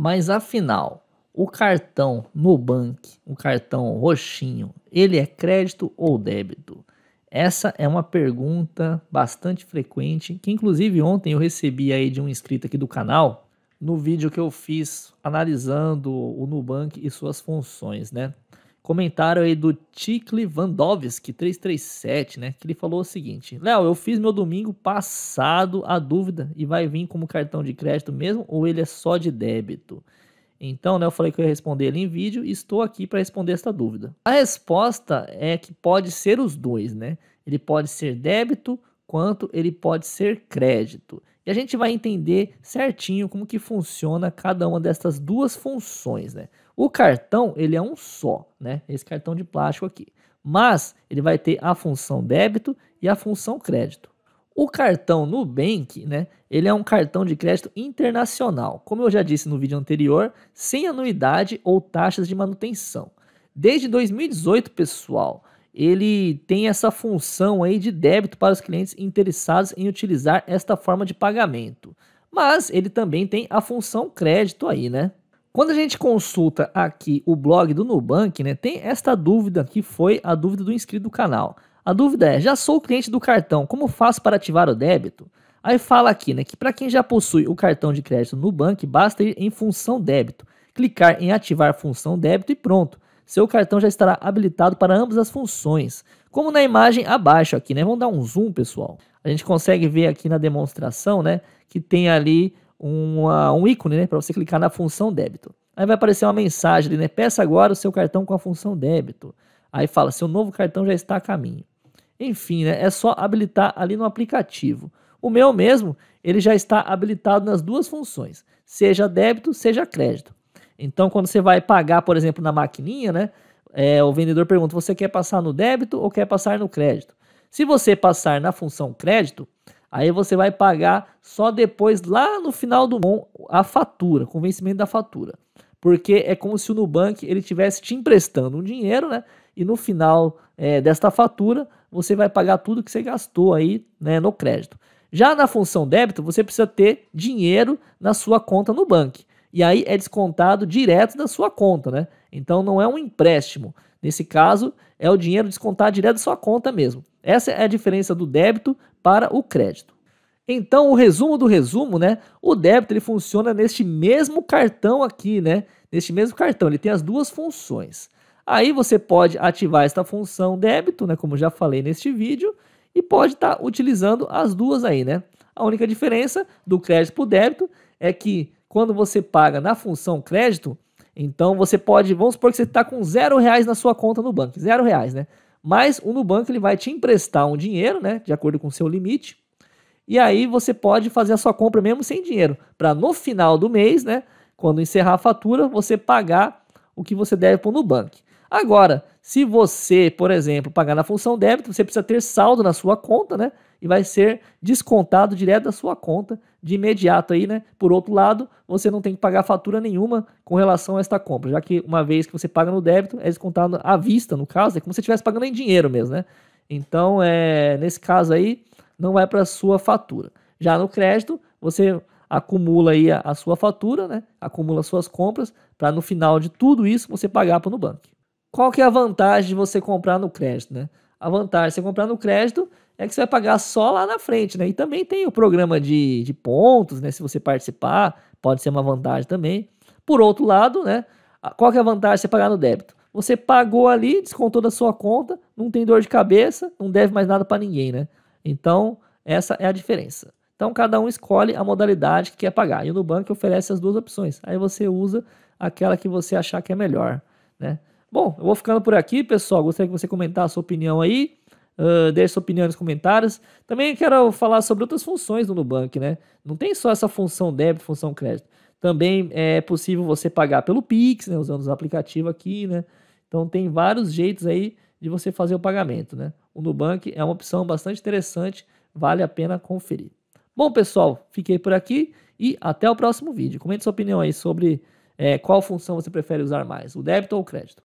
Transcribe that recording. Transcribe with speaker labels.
Speaker 1: Mas afinal, o cartão Nubank, o cartão roxinho, ele é crédito ou débito? Essa é uma pergunta bastante frequente, que inclusive ontem eu recebi aí de um inscrito aqui do canal, no vídeo que eu fiz analisando o Nubank e suas funções, né? Comentário aí do Tikli Vandovski 337, né? Que ele falou o seguinte: Léo, eu fiz meu domingo passado a dúvida e vai vir como cartão de crédito mesmo ou ele é só de débito? Então, né, eu falei que eu ia responder ele em vídeo e estou aqui para responder esta dúvida. A resposta é que pode ser os dois, né? Ele pode ser débito quanto ele pode ser crédito. E a gente vai entender certinho como que funciona cada uma dessas duas funções, né? O cartão, ele é um só, né? Esse cartão de plástico aqui. Mas ele vai ter a função débito e a função crédito. O cartão Nubank, né, ele é um cartão de crédito internacional, como eu já disse no vídeo anterior, sem anuidade ou taxas de manutenção. Desde 2018, pessoal, ele tem essa função aí de débito para os clientes interessados em utilizar esta forma de pagamento. Mas ele também tem a função crédito aí, né? Quando a gente consulta aqui o blog do Nubank, né, tem esta dúvida que foi a dúvida do inscrito do canal. A dúvida é: já sou cliente do cartão, como faço para ativar o débito? Aí fala aqui, né, que para quem já possui o cartão de crédito Nubank, basta ir em função débito, clicar em ativar função débito e pronto seu cartão já estará habilitado para ambas as funções, como na imagem abaixo aqui, né? Vamos dar um zoom, pessoal. A gente consegue ver aqui na demonstração, né, que tem ali uma, um ícone, né, para você clicar na função débito. Aí vai aparecer uma mensagem ali, né, peça agora o seu cartão com a função débito. Aí fala, seu novo cartão já está a caminho. Enfim, né, é só habilitar ali no aplicativo. O meu mesmo, ele já está habilitado nas duas funções, seja débito, seja crédito. Então, quando você vai pagar, por exemplo, na maquininha, né? É, o vendedor pergunta: você quer passar no débito ou quer passar no crédito? Se você passar na função crédito, aí você vai pagar só depois, lá no final do mês a fatura, com o vencimento da fatura. Porque é como se o Nubank ele tivesse te emprestando um dinheiro, né? E no final é, desta fatura, você vai pagar tudo que você gastou aí né, no crédito. Já na função débito, você precisa ter dinheiro na sua conta no banco e aí é descontado direto da sua conta, né? Então não é um empréstimo. Nesse caso, é o dinheiro descontado direto da sua conta mesmo. Essa é a diferença do débito para o crédito. Então, o resumo do resumo, né? O débito ele funciona neste mesmo cartão aqui, né? Neste mesmo cartão, ele tem as duas funções. Aí você pode ativar esta função débito, né, como já falei neste vídeo, e pode estar tá utilizando as duas aí, né? A única diferença do crédito para o débito é que quando você paga na função crédito, então você pode, vamos supor que você está com zero reais na sua conta no banco, zero reais, né? Mas o Nubank ele vai te emprestar um dinheiro, né? De acordo com o seu limite. E aí você pode fazer a sua compra mesmo sem dinheiro, para no final do mês, né? Quando encerrar a fatura, você pagar o que você deve para o Nubank. Agora, se você, por exemplo, pagar na função débito, você precisa ter saldo na sua conta, né? E vai ser descontado direto da sua conta de imediato aí, né? Por outro lado, você não tem que pagar fatura nenhuma com relação a esta compra, já que uma vez que você paga no débito, é descontado à vista, no caso, é como se estivesse pagando em dinheiro mesmo, né? Então, é, nesse caso aí, não vai é para sua fatura. Já no crédito, você acumula aí a, a sua fatura, né? Acumula suas compras para no final de tudo isso você pagar para o Nubank. Qual que é a vantagem de você comprar no crédito, né? A vantagem de você comprar no crédito é que você vai pagar só lá na frente, né? E também tem o programa de, de pontos, né? Se você participar, pode ser uma vantagem também. Por outro lado, né? Qual que é a vantagem de você pagar no débito? Você pagou ali, descontou da sua conta, não tem dor de cabeça, não deve mais nada para ninguém, né? Então, essa é a diferença. Então, cada um escolhe a modalidade que quer pagar. E o Nubank oferece as duas opções. Aí você usa aquela que você achar que é melhor, né? Bom, eu vou ficando por aqui, pessoal. Gostaria que você comentasse a sua opinião aí uh, ah, deixe sua opinião nos comentários. Também quero falar sobre outras funções do Nubank, né? Não tem só essa função débito, função crédito. Também é possível você pagar pelo Pix, né? Usando os aplicativos aqui, né? Então tem vários jeitos aí de você fazer o pagamento, né? O Nubank é uma opção bastante interessante, vale a pena conferir. Bom, pessoal, fiquei por aqui e até o próximo vídeo. Comente sua opinião aí sobre é, qual função você prefere usar mais, o débito ou o crédito.